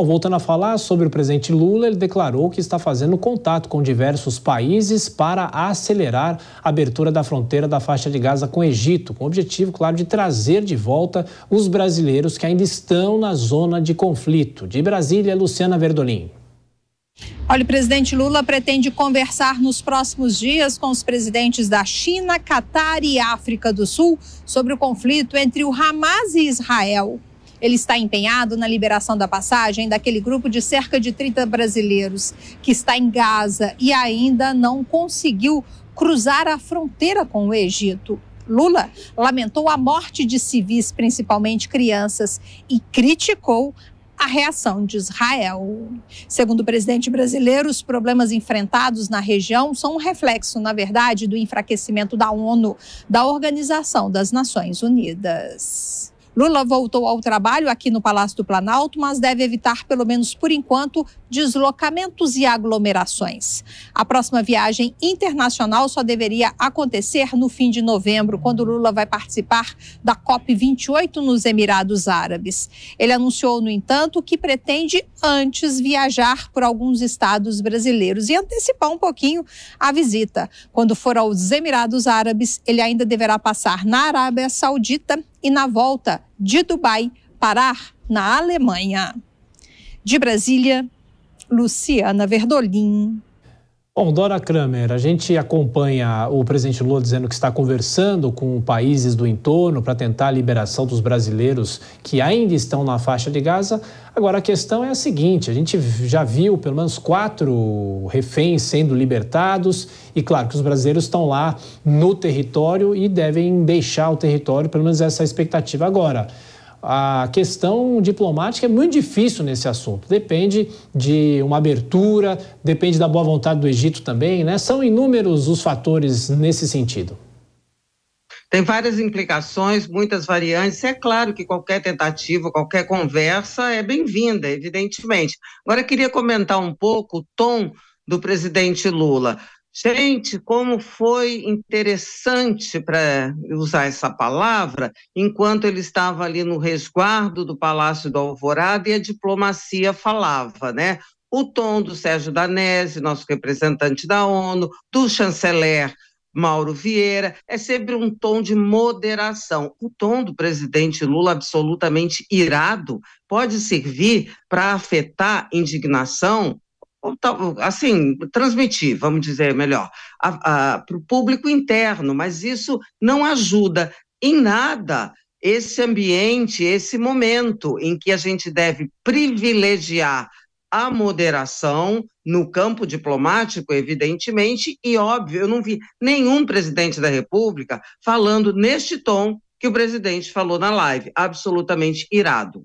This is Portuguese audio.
Bom, voltando a falar sobre o presidente Lula, ele declarou que está fazendo contato com diversos países para acelerar a abertura da fronteira da faixa de Gaza com o Egito, com o objetivo, claro, de trazer de volta os brasileiros que ainda estão na zona de conflito. De Brasília, Luciana Verdolim. Olha, o presidente Lula pretende conversar nos próximos dias com os presidentes da China, Catar e África do Sul sobre o conflito entre o Hamas e Israel. Ele está empenhado na liberação da passagem daquele grupo de cerca de 30 brasileiros que está em Gaza e ainda não conseguiu cruzar a fronteira com o Egito. Lula lamentou a morte de civis, principalmente crianças, e criticou a reação de Israel. Segundo o presidente brasileiro, os problemas enfrentados na região são um reflexo, na verdade, do enfraquecimento da ONU, da Organização das Nações Unidas. Lula voltou ao trabalho aqui no Palácio do Planalto, mas deve evitar, pelo menos por enquanto, deslocamentos e aglomerações. A próxima viagem internacional só deveria acontecer no fim de novembro, quando Lula vai participar da COP28 nos Emirados Árabes. Ele anunciou, no entanto, que pretende antes viajar por alguns estados brasileiros e antecipar um pouquinho a visita. Quando for aos Emirados Árabes, ele ainda deverá passar na Arábia Saudita e na volta de Dubai parar na Alemanha. De Brasília, Luciana Verdolim. Bom, Dora Kramer, a gente acompanha o presidente Lula dizendo que está conversando com países do entorno para tentar a liberação dos brasileiros que ainda estão na faixa de Gaza. Agora, a questão é a seguinte: a gente já viu pelo menos quatro reféns sendo libertados, e claro que os brasileiros estão lá no território e devem deixar o território, pelo menos essa é a expectativa. Agora a questão diplomática é muito difícil nesse assunto. Depende de uma abertura, depende da boa vontade do Egito também, né? São inúmeros os fatores nesse sentido. Tem várias implicações, muitas variantes. É claro que qualquer tentativa, qualquer conversa é bem-vinda, evidentemente. Agora, eu queria comentar um pouco o tom do presidente Lula. Gente, como foi interessante para usar essa palavra, enquanto ele estava ali no resguardo do Palácio do Alvorada e a diplomacia falava, né? O tom do Sérgio Danese, nosso representante da ONU, do chanceler Mauro Vieira, é sempre um tom de moderação. O tom do presidente Lula, absolutamente irado, pode servir para afetar indignação assim, transmitir, vamos dizer melhor, para o público interno, mas isso não ajuda em nada esse ambiente, esse momento em que a gente deve privilegiar a moderação no campo diplomático, evidentemente, e óbvio, eu não vi nenhum presidente da República falando neste tom que o presidente falou na live, absolutamente irado.